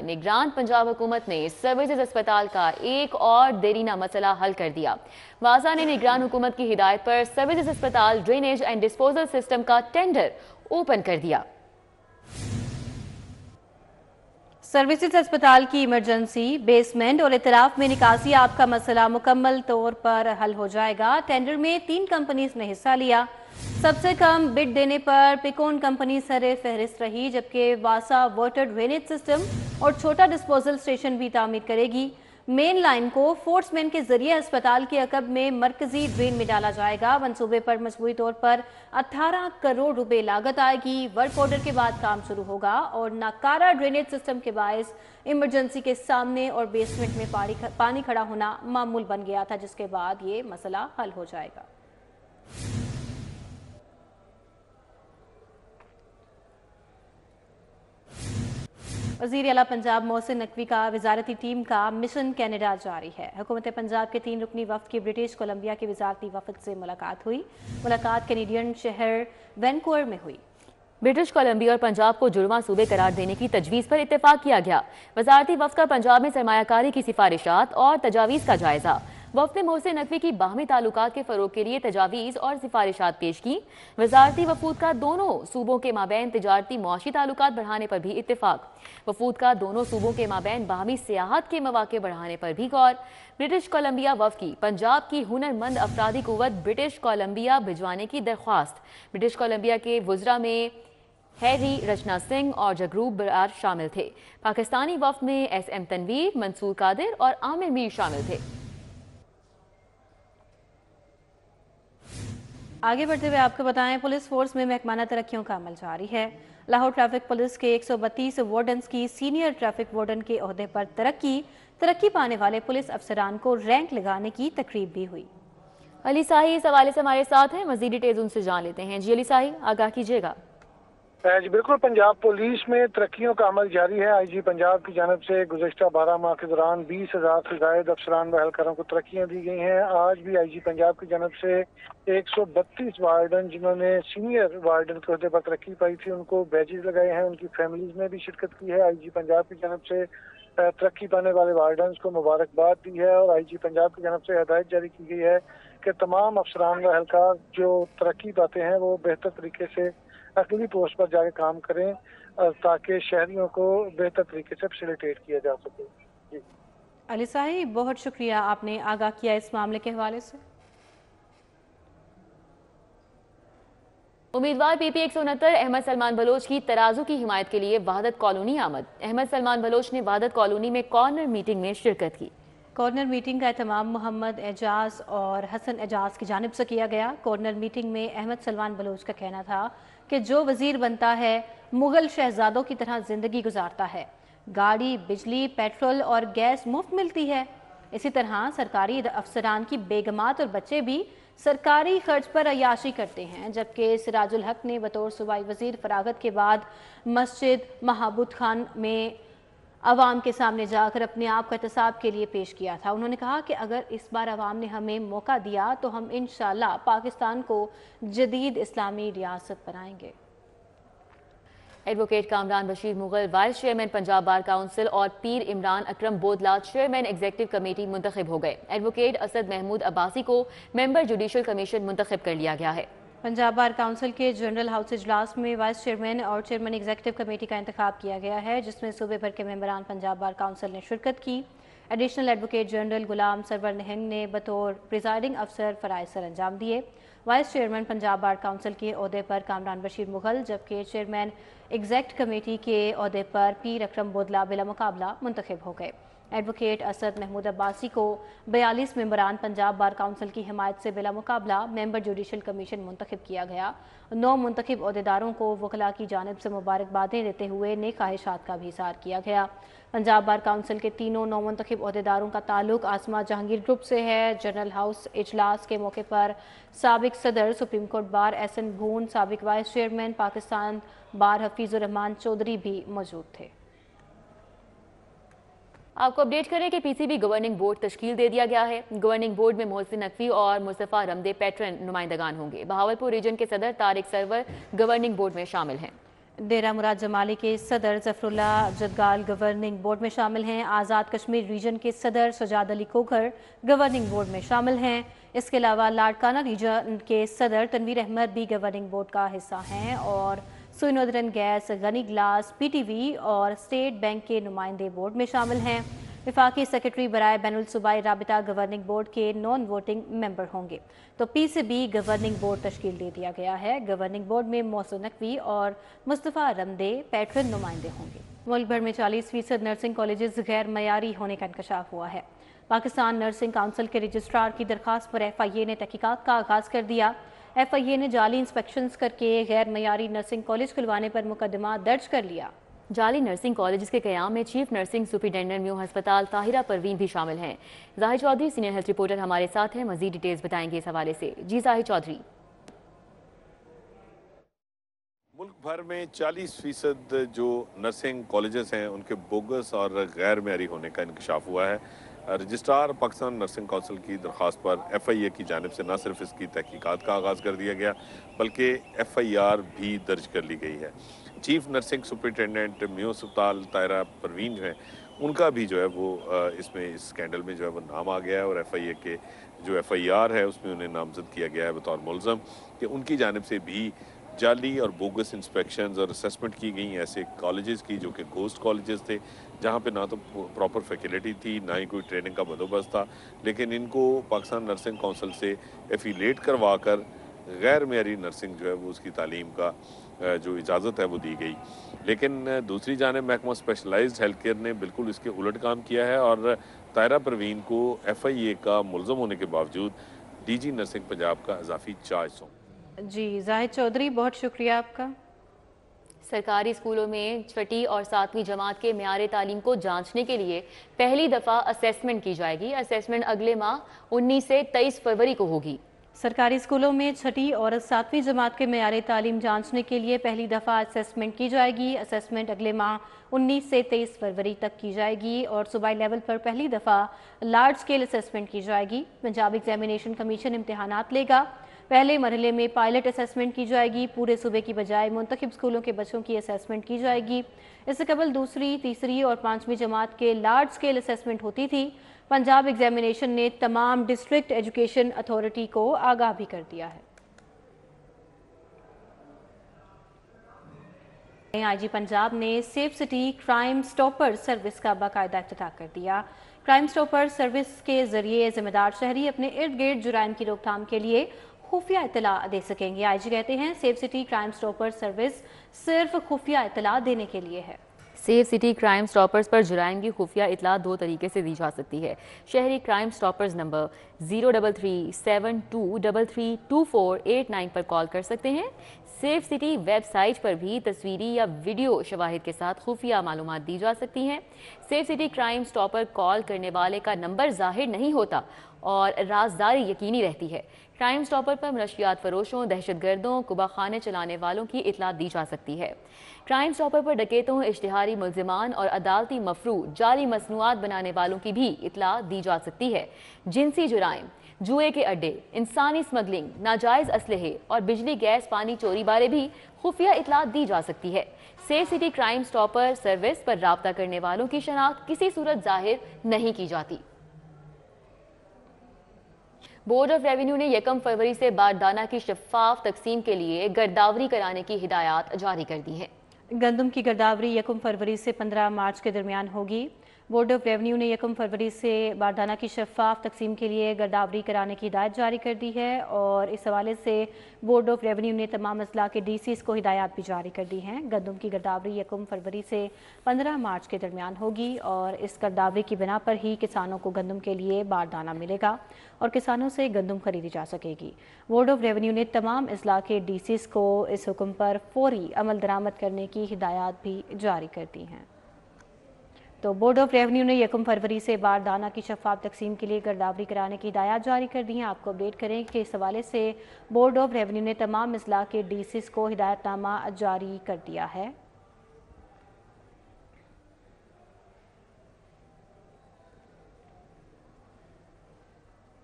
निगरान पंजाब हुकूमत ने सर्विसेज अस्पताल का एक और देरीना मसला हल कर दिया वाजा ने निगरान हुकूमत की हिदायत पर सर्विसेज अस्पताल ड्रेनेज एंड डिस्पोजल सिस्टम का टेंडर ओपन कर दिया सर्विसेज अस्पताल की इमरजेंसी बेसमेंट और इतराफ में निकासी आपका मसला मुकम्मल तौर पर हल हो जाएगा टेंडर में तीन कंपनीज ने हिस्सा लिया सबसे कम बिट देने पर पिकोन कंपनी सर फहरिस्त रही जबकि वासा वाटर ड्रेनेज सिस्टम और छोटा डिस्पोजल स्टेशन भी तामीर करेगी मेन लाइन को फोर्स मैन के जरिए अस्पताल के अकब में मरकजी ड्रेन में डाला जाएगा मनसूबे पर मजबूरी तौर पर 18 करोड़ रुपए लागत आएगी वर्क ऑर्डर के बाद काम शुरू होगा और नाकारा ड्रेनेज सिस्टम के बायस इमरजेंसी के सामने और बेसमेंट में पानी खड़ा होना मामूल बन गया था जिसके बाद ये मसला हल हो जाएगा वजीर अला पंजाब मोहसिन नकवी का वजारती टीम का मिशन कैनेडा जारी है हुकूमत पंजाब के तीन रुकनी वफद की ब्रिटिश कोलंबिया के वजारती वफद से मुलाकात हुई मुलाकात कैनेडियन शहर वैनकोर में हुई ब्रिटिश कोलंबिया और पंजाब को जुड़वा सूबे करार देने की तजवीज़ पर इतफाक किया गया वजारती वफ का पंजाब में सरमाकारी की सिफारिशात और तजावीज़ का जायजा वफद मोहसिन नकवी की बाहमी ताल्लुक के फ़रोग के लिए तजावीज़ और सिफारिशा पेश की वजारती वफूद का दोनों सूबों के माबेन तजारती मुआशी बढ़ाने पर भी इतफाक वफूद का दोनों सूबों के माबेन बाहमी सियाहत के मौाक़े बढ़ाने पर भी गौर ब्रिटिश कोलंबिया वफ की पंजाब की हुनरमंद अफराधी कुत ब्रिटिश कोलंबिया भिजवाने की दरख्वास्त ब्रिटिश कोलंबिया के वजरा में हैरी रचना सिंह और जगरूप बरार शामिल थे पाकिस्तानी वफ में एस एम तनवीर मंसूर कादिर और आमिर मीर शामिल थे आगे बढ़ते हुए आपको बताएं पुलिस फोर्स में मेहमाना तरक्कियों का अमल जारी है लाहौर ट्रैफिक पुलिस के 132 वार्डन्स की सीनियर ट्रैफिक वार्डन के अहदे पर तरक्की तरक्की पाने वाले पुलिस अफसरान को रैंक लगाने की तकरीब भी हुई अली शाही इस हवाले से हमारे साथ हैं मजीदी टेज उनसे जान लेते हैं जी अली शाही आगाह कीजिएगा हाँ जी बिल्कुल पंजाब पुलिस में तरक्कियों का अमल जारी है आईजी पंजाब की जानब से गुजशत बारह माह के दौरान बीस हजार से जायद अफसरान व एहलकारों को तरक्कियाँ दी गई हैं आज भी आई जी पंजाब की जानब से एक सौ बत्तीस वार्डन जिन्होंने सीनियर वार्डन के अहदे पर तरक्की पाई थी उनको बैजेज लगाए हैं उनकी फैमिलीज ने भी शिरकत की है आई जी पंजाब की जानब से तरक्की पाने वाले वार्डन को मुबारकबाद दी है और आई जी पंजाब की जानब से हदायत जारी की गई है कि तमाम अफसरान व एहलकार जो तरक्की पाते हैं वो बेहतर तरीके से अगली पोस्ट पर जाके काम करें ताकि शहरियों को बेहतर तरीके से फैसिलिटेट किया जा सके अली साहिब बहुत शुक्रिया आपने आगाह किया इस मामले के हवाले से उम्मीदवार पीपी एक सौ उनहत्तर अहमद सलमान बलोच की तराजू की हिमायत के लिए वहादत कॉलोनी आमद अहमद सलमान बलोच ने वहादत कॉलोनी में कॉर्नर मीटिंग में शिरकत की कॉर्नर मीटिंग का अहतमाम मोहम्मद एजाज और हसन एजाज की जानब से किया गया कॉर्नर मीटिंग में अहमद सलमान बलोच का कहना था कि जो वजीर बनता है मुगल शहजादों की तरह ज़िंदगी गुजारता है गाड़ी बिजली पेट्रोल और गैस मुफ्त मिलती है इसी तरह सरकारी अफसरान की बेगमात और बच्चे भी सरकारी खर्च पर अयाशी करते हैं जबकि सिराजुल हक ने बतौर सूबाई वजीर फरागत के बाद मस्जिद महाबूद खान में अवाम के सामने जाकर अपने आप को एहतसाब के लिए पेश किया था उन्होंने कहा कि अगर इस बार अवाम ने हमें मौका दिया तो हम इन पाकिस्तान को जदीद इस्लामी रियासत बनाएंगे advocate Kamran Bashir Mughal vice chairman Punjab bar council और Pir Imran Akram Bodla chairman executive committee मुंतखब हो गए एडवोकेट असद महमूद अब्बासी को मेंबर जुडिशल कमीशन मुंतखब कर लिया गया है पंजाब बार काउंसिल के जनरल हाउस इजलास में वाइस चेयरमैन और चेयरमैन एग्जीक्यूटिव कमेटी का इंतखब किया गया है जिसमें सूबे भर के मेम्बरान पंजाब बार काउंसिल ने शिरकत की additional advocate general Ghulam Sarwar Nahang ने बतौर प्रिजाइडिंग अफसर फ़राज सर अंजाम दिए vice chairman Punjab bar council के अहदे पर कामरान बशीर मुगल जबकि चेयरमैन एग्जैक्ट कमेटी के अहदे पर पी रकरम बोदला बिला मुकाबला मुंतखब हो गए एडवोकेट असद महमूद अब्बासी को बयालीस मेम्बरान पंजाब बार काउंसिल की हमायत से बिला मुकाबला मेम्बर जुडिशल कमीशन मुंतखब किया गया नौ मुंतखब अहदेदारों को वकला की जानब से मुबारकबादें देते हुए नए ख्वाहिशात का भी इजहार किया गया पंजाब बार काउंसिल के तीनों नौ मुंतखब अहदेदारों का ताल्लुक आसमा जहांगीर ग्रुप से है जनरल हाउस इजलास के मौके पर सबक सदर supreme court bar S N Bhoon सबक vice chairman Pakistan bar Hafeezurrehman Chaudhry भी मौजूद थे आपको अपडेट करें कि पीसीबी गवर्निंग बोर्ड तश्कील दे दिया गया है गवर्निंग बोर्ड में मोहसिन नकवी और मुस्तफ़ा रमदे पैटर्न नुमाइंदगान होंगे बहावलपुर रीजन के सदर तारिक सरवर गवर्निंग बोर्ड में शामिल हैं डेरा मुराद जमाली के सदर जफरुल्ला जदगाल गवर्निंग बोर्ड में शामिल हैं आज़ाद कश्मीर रीजन के सदर सजाद अली कोखर गवर्निंग बोर्ड में शामिल हैं इसके अलावा लाडकाना रीजन के सदर तनवीर अहमद भी गवर्निंग बोर्ड का हिस्सा हैं और सो गैस गनी ग्लास पीटीवी और स्टेट बैंक के नुमाइंदे बोर्ड में शामिल हैं विफाकी सेक्रेटरी बरए बैनसूबाई सूबाई गवर्निंग बोर्ड के नॉन वोटिंग मेंबर होंगे तो P C B governing board तश्कील दे दिया गया है गवर्निंग बोर्ड में मोहसिन नकवी और मुस्तफ़ा रमदे पैटर्न नुमाइंदे होंगे मुल्क भर में चालीस फीसद नर्सिंग कॉलेज गैर मैारी होने का इंकशाफ हुआ है पाकिस्तान नर्सिंग काउंसिल के रजिस्ट्रार की दरख्वास्त पर एफ आई ए ने तहकीकत का आगाज़ कर दिया एफ आई ए ने जाली इंस्पेक्शन करके गैर मयारी नर्सिंग कॉलेज खुलवाने पर मुकदमा दर्ज कर लिया जाली नर्सिंग कॉलेज के क्याम में चीफ नर्सिंग सुपरिटेंडेंट म्यू अस्पताल ताहिरा परवीन भी शामिल हैं जाहिर चौधरी सीनियर हेल्थ रिपोर्टर हमारे साथ हैं मजीद डिटेल्स बताएंगे इस हवाले से जी जाहिर चौधरी मुल्क भर में 40 फीसद जो नर्सिंग कॉलेजेस हैं उनके बोगस और गैर मयारी होने का इंकशाफ हुआ है रजिस्ट्रार पाकिस्तान नर्सिंग काउंसिल की दरख्वास्त पर एफ आई ए की जानब से न सिर्फ इसकी तहकीक़ात का आगाज़ कर दिया गया बल्कि एफ आई आर भी दर्ज कर ली गई है चीफ नर्सिंग सुप्रिटेंडेंट म्यू अस्पताल तायरा परवीन जो है उनका भी जो है वो इसमें इस स्कैंडल में जो है वो नाम आ गया है और एफ आई ए के जो एफ आई आर है उसमें उन्हें नामजद किया गया है बतौर मुलम कि उनकी जानब से भी जाली और बोगस इंस्पेक्शंस और असेसमेंट की गई ऐसे कॉलेजेस की जो कि गोस्ट कॉलेजेस थे जहाँ पे ना तो प्रॉपर फैकल्टी थी ना ही कोई ट्रेनिंग का बंदोबस्त था लेकिन इनको पाकिस्तान नर्सिंग काउंसिल से एफिलेट करवा कर गैर मैरी नर्सिंग जो है वो उसकी तालीम का जो इजाज़त है वो दी गई लेकिन दूसरी जानब महकमा स्पेशलाइज हेल्थ केयर ने बिल्कुल इसके उलट काम किया है और तायरा परवीन को एफ आई ए का मुलम होने के बावजूद डी जी नर्सिंग पंजाब का इजाफी चार्ज सौंपा जी जाहिद चौधरी बहुत शुक्रिया आपका सरकारी स्कूलों में छठी और सातवीं जमात के मैार तालीम को जांचने के लिए पहली दफ़ा असेसमेंट की जाएगी असेसमेंट अगले माह 19 से 23 फरवरी को होगी सरकारी स्कूलों में छठी और सातवीं जमात के मैार तालीम जांचने के लिए पहली दफ़ा असेसमेंट की जाएगी असेसमेंट अगले माह 19 से 23 फरवरी तक की जाएगी और सूबाई लेवल पर पहली दफ़ा लार्ज स्केल असेसमेंट की जाएगी पंजाब एग्जामिनेशन कमीशन इम्तहान लेगा पहले मरहले में पायलट असेसमेंट की जाएगी पूरे सूबे की बजाय मुंतखब स्कूलों के बच्चों की असेसमेंट की जाएगी इससे कबल दूसरी तीसरी और पाँचवीं जमात के लार्ज स्केल असेसमेंट होती थी पंजाब एग्जामिनेशन ने तमाम डिस्ट्रिक्ट एजुकेशन अथॉरिटी को आगाह भी कर दिया है आईजी पंजाब ने safe city crime stopper service का बाकायदा अफ्ताह कर दिया क्राइम स्टॉपर सर्विस के जरिए जिम्मेदार शहरी अपने इर्द गिर्द जुराइम की रोकथाम के लिए खुफिया इतला दे सकेंगे जी कहते हैं safe city crime stopper service सिर्फ खुफिया इतला देने के लिए है सेफ सिटी क्राइम स्टॉपर्स पर जुराइम की खुफिया इतला दो तरीके से दी जा सकती है शहरी crime stoppers number zero double three seven two double three two four eight nine पर कॉल कर सकते हैं सेफ सिटी वेबसाइट पर भी तस्वीरी या वीडियो शवाहिद के साथ खुफिया मालूम दी जा सकती हैं safe city crime stopper call करने वाले का नंबर जाहिर नहीं होता और राजदारी यकीनी रहती है क्राइम स्टॉपर पर मनशियात फरोशों दहशतगर्दों गर्दों खाने चलाने वालों की इतला दी जा सकती है क्राइम स्टॉपर पर डकेतों इश्तहारी मुलजमान और अदालती मफरू जाली मसनूआत बनाने वालों की भी इतला दी जा सकती है जिनसी जुराइम जुए के अड्डे इंसानी स्मगलिंग नाजायज असलहे और बिजली गैस पानी चोरी बारे भी खुफिया इतला दी जा सकती है safe city crime stopper service पर रबता करने वालों की शनाख्त किसी सूरत जाहिर नहीं की जाती बोर्ड ऑफ रेवेन्यू ने यकम फरवरी से बारदाना की शफाफ तकसीम के लिए गर्दावरी कराने की हिदायत जारी कर दी है गंदम की गर्दावरी यकम फरवरी से पंद्रह मार्च के दरमियान होगी बोर्ड ऑफ रेवन्यू ने यकम फरवरी से बारदाना की शफाफ तकसीम के लिए गर्दावरी कराने की हिदायत जारी कर दी है और इस हवाले से बोर्ड ऑफ रेवन्यू ने तमाम अजला के डी सीज़ को हिदायत भी जारी कर दी हैं गंदम की गर्दावरी यकम फरवरी से पंद्रह मार्च के दरमियान होगी और इस गर्दावरी की बिना पर ही किसानों को गंदम के लिए बारदाना मिलेगा और किसानों से गंदम खरीदी जा सकेगी बोर्ड ऑफ रेवन्यू ने तमाम अजला के डी सीज़ को इस हुक्म पर फौरी अमल दरामद करने की हिदायत भी जारी कर दी हैं तो बोर्ड ऑफ रेवेन्यू ने यकम फरवरी से बारदाना की शफाफ तकसीम के लिए गर्दावरी कराने की हिदायत जारी कर दी है आपको अपडेट करें कि इस हवाले से बोर्ड ऑफ रेवेन्यू ने तमाम अजला के डी को हिदायतनामा जारी कर दिया है